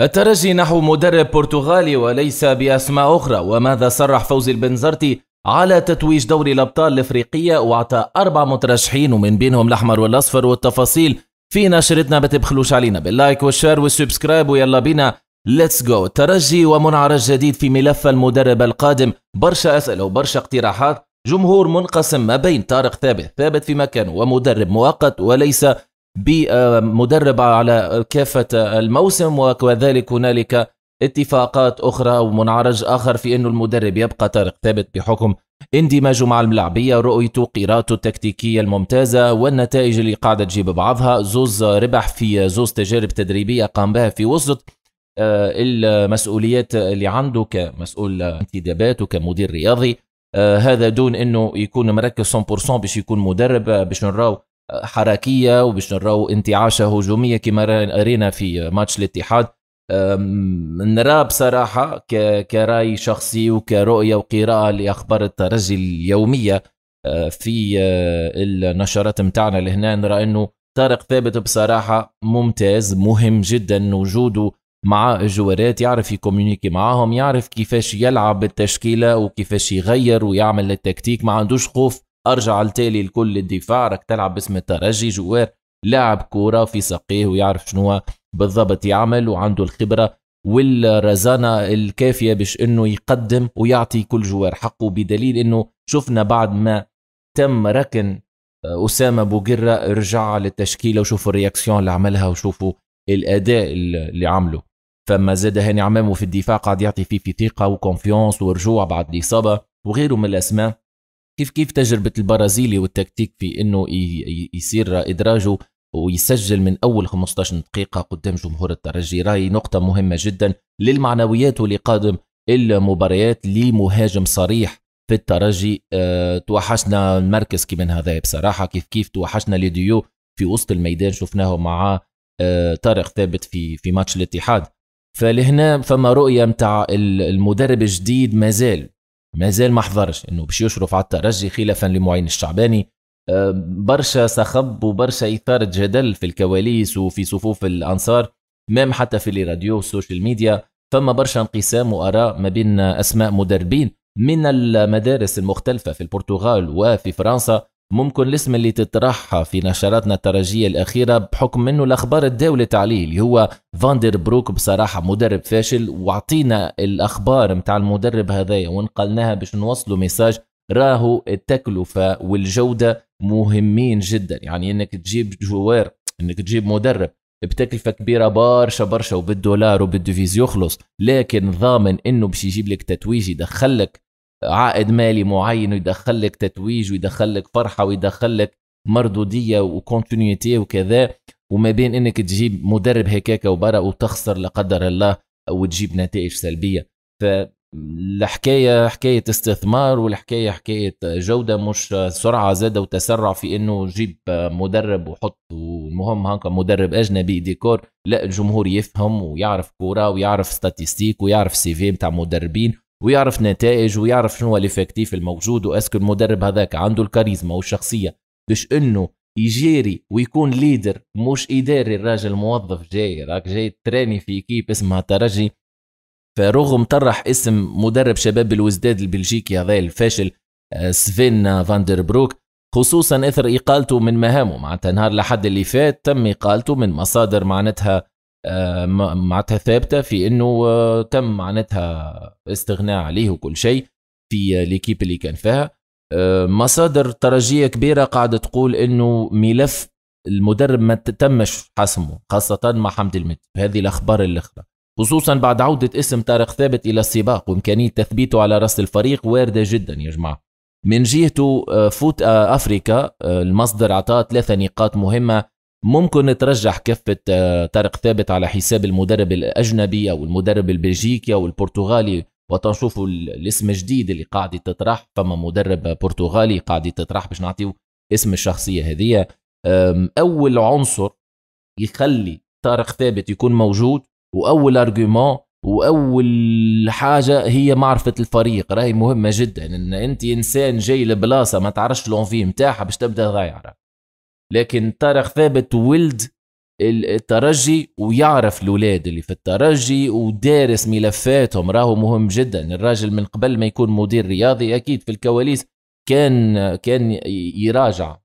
الترجي نحو مدرب برتغالي وليس بأسماء أخرى وماذا صرح فوزي البنزرتي على تتويج دوري الأبطال الإفريقية وأعطى أربع مترشحين ومن بينهم الأحمر والأصفر والتفاصيل في نشرتنا ما تبخلوش علينا باللايك والشير والسبسكرايب ويلا بينا ليتس جو ترجي ومنعرج جديد في ملف المدرب القادم برشا أسئلة وبرشا اقتراحات جمهور منقسم ما بين طارق ثابت ثابت في مكانه ومدرب مؤقت وليس بمدربة على كافة الموسم وكذلك هنالك اتفاقات أخرى أو منعرج آخر في أنه المدرب يبقى طارق ثابت بحكم اندماجه مع الملعبية رؤيته قراءته التكتيكية الممتازة والنتائج اللي قاعدة تجيب بعضها زوز ربح في زوز تجارب تدريبية قام بها في وسط آه، المسؤوليات اللي عنده كمسؤول انتدابات وكمدير رياضي آه، هذا دون انه يكون مركز 100% باش يكون مدرب باش نراو حركيه وباش نراو انتعاشه هجوميه كما رينا في ماتش الاتحاد نرى بصراحه كراي شخصي وكرؤيه وقراءه لاخبار الترجي اليوميه أه، في أه، النشرات متاعنا لهنا نرى انه طارق ثابت بصراحه ممتاز مهم جدا وجوده مع الجوارات يعرف يكوميونيكي معاهم يعرف كيفاش يلعب التشكيلة وكيفاش يغير ويعمل التكتيك ما عندوش خوف ارجع التالي لكل الدفاع راك تلعب باسم الترجي جوار لاعب كوره في ساقيه ويعرف شنو بالضبط يعمل وعنده الخبره والرزانة الكافية باش انه يقدم ويعطي كل جوار حقه بدليل انه شفنا بعد ما تم ركن آه، أسامة بوقرة رجع للتشكيلة وشوفوا الرياكسيون اللي عملها وشوفوا الأداء اللي عمله فما زاد هاني عمامه في الدفاع قاعد يعطي فيه في ثقة وكونفيونس ورجوع بعد الإصابة وغيره من الأسماء كيف كيف تجربه البرازيلي والتكتيك في انه يصير ادراجه ويسجل من اول 15 دقيقه قدام جمهور الترجي راي نقطه مهمه جدا للمعنويات ولقادم المباريات لمهاجم صريح في الترجي أه توحشنا المركز من هذا بصراحه كيف كيف توحشنا لديو في وسط الميدان شفناه مع أه طارق ثابت في في ماتش الاتحاد فلهنا فما رؤيه متاع المدرب الجديد مازال ما زال ما حضرش انه باش يشرف على الترجي خلافا لمعين الشعباني آه، برشا صخب وبرشا اثاره جدل في الكواليس وفي صفوف الانصار مام حتى في الراديو والسوشيال ميديا فما برشا انقسام واراء ما بين اسماء مدربين من المدارس المختلفه في البرتغال وفي فرنسا ممكن الاسم اللي تطرحها في نشراتنا الترجية الأخيرة بحكم أنه الأخبار الدولة عليه اللي هو فاندر بروك بصراحة مدرب فاشل وعطينا الأخبار متاع المدرب هذايا ونقلناها باش نوصلوا ميساج راهو التكلفة والجودة مهمين جدا يعني أنك تجيب جوار أنك تجيب مدرب بتكلفة كبيرة برشا برشا وبالدولار وبالديفيز يخلص لكن ضامن انه باش يجيب لك تتويج يدخلك عائد مالي معين ويدخل لك تتويج ويدخل لك فرحه ويدخل لك مردوديه وكونتينيتي وكذا وما بين انك تجيب مدرب هكاك وبرا وتخسر لا قدر الله وتجيب نتائج سلبيه فالحكايه حكايه استثمار والحكايه حكايه جوده مش سرعه زادة وتسرع في انه جيب مدرب وحط المهم هكا مدرب اجنبي ديكور لا الجمهور يفهم ويعرف كوره ويعرف ستاتيستيك ويعرف سي في مدربين ويعرف نتائج ويعرف شنو هو الافكتيف الموجود واسكو المدرب هذاك عنده الكاريزما والشخصيه باش انه يجيري ويكون ليدر مش اداري الراجل موظف جاي راك جاي تراني في كيب اسمها ترجي فرغم طرح اسم مدرب شباب الوزداد البلجيكي هذا الفاشل آه، سفين فاندر بروك خصوصا اثر اقالته من مهامه معناتها نهار لحد اللي فات تم اقالته من مصادر معناتها آه، معناتها ثابته في انه آه، تم معناتها استغناء عليه وكل شيء في ليكيب اللي كان فيها آه، مصادر ترجيه كبيره قاعده تقول انه ملف المدرب ما تمش حسمه خاصه مع حمد المد هذه الاخبار الاخرى خصوصا بعد عوده اسم طارق ثابت الى السباق وامكانيه تثبيته على راس الفريق وارده جدا يا جماعه من جهته فوت افريكا المصدر اعطاه ثلاثه نقاط مهمه ممكن ترجح كفة آه، طارق ثابت على حساب المدرب الأجنبي أو المدرب البلجيكي أو البرتغالي وتنشوفوا الاسم الجديد اللي قاعد تطرح فما مدرب برتغالي قاعد تطرح باش نعطيه اسم الشخصية هذية أول عنصر يخلي طارق ثابت يكون موجود وأول أرجومان واول حاجه هي معرفه الفريق راهي مهمه جدا ان انت انسان جاي لبلاصه ما تعرفش لونفي متاعها باش تبدا ضايع لكن طارق ثابت ولد الترجي ويعرف الاولاد اللي في الترجي ودارس ملفاتهم راهو مهم جدا الراجل من قبل ما يكون مدير رياضي اكيد في الكواليس كان كان يراجع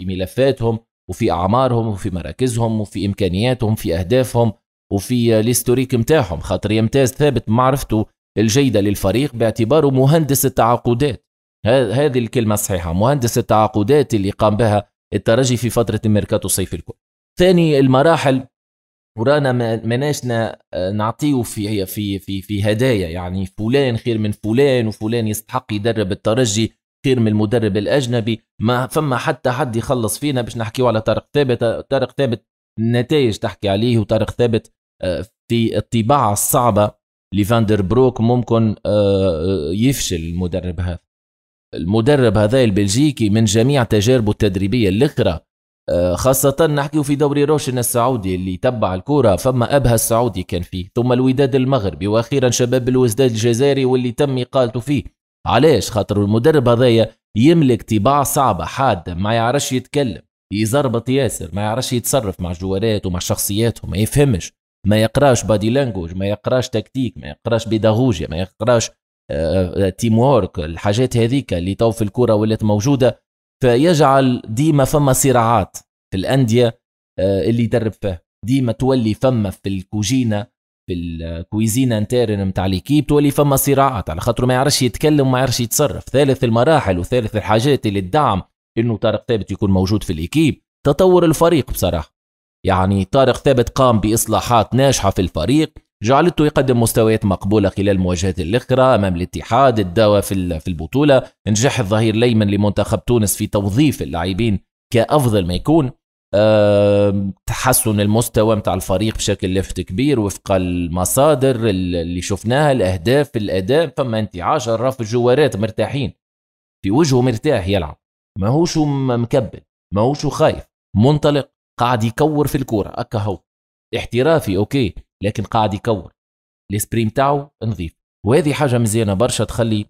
في ملفاتهم وفي اعمارهم وفي مراكزهم وفي امكانياتهم في اهدافهم وفي الاستوريك نتاعهم خاطر يمتاز ثابت معرفته الجيده للفريق باعتباره مهندس التعاقدات هذه الكلمه الصحيحه مهندس التعاقدات اللي قام بها الترجي في فترة الميركاتو الصيفي الكل ثاني المراحل ورانا مناشنا نعطيه في في في في هدايا يعني فلان خير من فلان وفلان يستحق يدرب الترجي خير من المدرب الاجنبي ما فما حتى حد يخلص فينا باش نحكيو على طارق ثابت طارق ثابت النتائج تحكي عليه وطارق ثابت آه، في الطباعه الصعبه لفاندر بروك ممكن آه، آه، يفشل المدرب هذا المدرب هذا البلجيكي من جميع تجاربه التدريبيه الاخرى آه، خاصة نحكي في دوري روشن السعودي اللي تبع الكرة فما أبها السعودي كان فيه ثم الوداد المغربي وأخيرا شباب الوزداد الجزائري واللي تم إقالته فيه علاش خاطر المدرب هذايا يملك طباع صعبة حادة ما يعرفش يتكلم يزربط ياسر ما يعرفش يتصرف مع الجوارات ومع شخصياتهم ما يفهمش ما يقراش بادي لانجوج ما يقراش تكتيك ما يقراش بيداغوجيا ما يقراش تيم آه، وورك الحاجات هذيك اللي تو في الكرة ولات موجودة فيجعل ديما فما صراعات في الأندية آه، اللي يدرب فيها ديما تولي فما في الكوجينة في الكويزينة انترن نتاع ليكيب تولي فما صراعات على خاطر ما يعرفش يتكلم وما يعرفش يتصرف ثالث المراحل وثالث الحاجات اللي الدعم انه طارق ثابت يكون موجود في الاكيب تطور الفريق بصراحه يعني طارق ثابت قام باصلاحات ناجحه في الفريق جعلته يقدم مستويات مقبولة خلال مواجهات الأخرى أمام الاتحاد الدواء في في البطولة نجاح الظهير ليمن لمنتخب تونس في توظيف اللاعبين كأفضل ما يكون تحسن المستوى متاع الفريق بشكل لفت كبير وفق المصادر اللي شفناها الأهداف الأداء فما انتعاش الرف الجوارات مرتاحين في وجهه مرتاح يلعب ماهوش مكبل ماهوش خايف منطلق قاعد يكور في الكورة أكا هو احترافي أوكي لكن قاعد يكور السبريم تاعو نظيف وهذه حاجه مزيانه برشا تخلي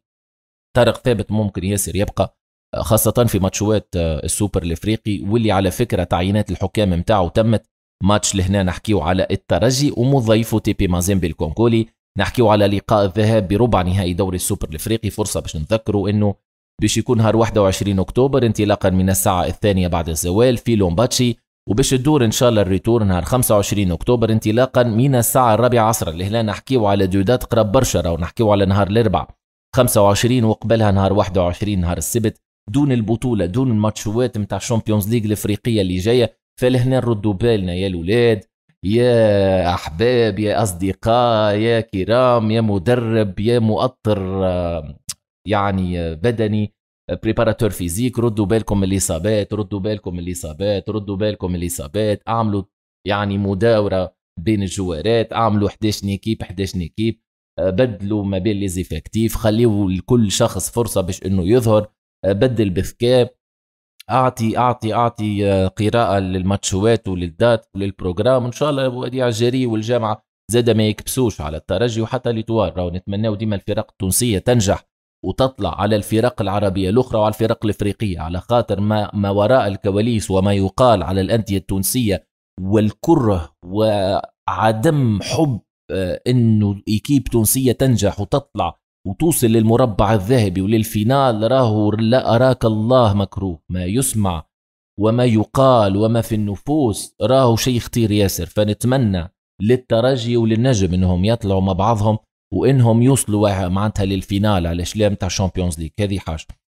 طارق ثابت ممكن ياسر يبقى آه، خاصة في ماتشوات آه، السوبر الافريقي واللي على فكرة تعيينات الحكام نتاعه تمت ماتش لهنا نحكيو على الترجي ومضيفو تي بي مازيمبي الكونغولي نحكيو على لقاء الذهاب بربع نهائي دوري السوبر الافريقي فرصة باش نذكروا انه باش يكون نهار 21 اكتوبر انطلاقا من الساعة الثانية بعد الزوال في لومباتشي وباش تدور ان شاء الله الريتور نهار 25 اكتوبر انطلاقا من الساعه الرابعه عصرا لهنا نحكيو على ديودات قرب برشا راهو نحكيو على نهار الاربعاء 25 وقبلها نهار 21 نهار السبت دون البطوله دون الماتشوات نتاع الشامبيونز ليغ الافريقيه اللي جايه فلهنا نردوا بالنا يا الاولاد يا احباب يا اصدقاء يا كرام يا مدرب يا مؤطر يعني آه، بدني بريباراتور فيزيك ردوا بالكم من الاصابات ردوا بالكم من الاصابات ردوا بالكم من الاصابات اعملوا يعني مداوره بين الجوارات اعملوا 11 نيكيب 11 نيكيب بدلوا ما بين لي خليوا لكل شخص فرصه باش انه يظهر بدل بفكاب اعطي اعطي اعطي قراءه للماتشوات وللدات وللبروجرام ان شاء الله وديع الجري والجامعه زاد ما يكبسوش على الترجي وحتى لتوار راهو نتمناو ديما الفرق التونسيه تنجح وتطلع على الفرق العربية الأخرى وعلى الفرق الإفريقية على خاطر ما, ما وراء الكواليس وما يقال على الأندية التونسية والكره وعدم حب آه، انه ايكيب تونسيه تنجح وتطلع وتوصل للمربع الذهبي وللفينال راهو لا اراك الله مكروه ما يسمع وما يقال وما في النفوس راهو شيء خطير ياسر فنتمنى للترجي وللنجم انهم يطلعوا مع بعضهم وانهم يوصلوا معناتها للفينال على شلام تاع الشامبيونز ليج هذه حاجه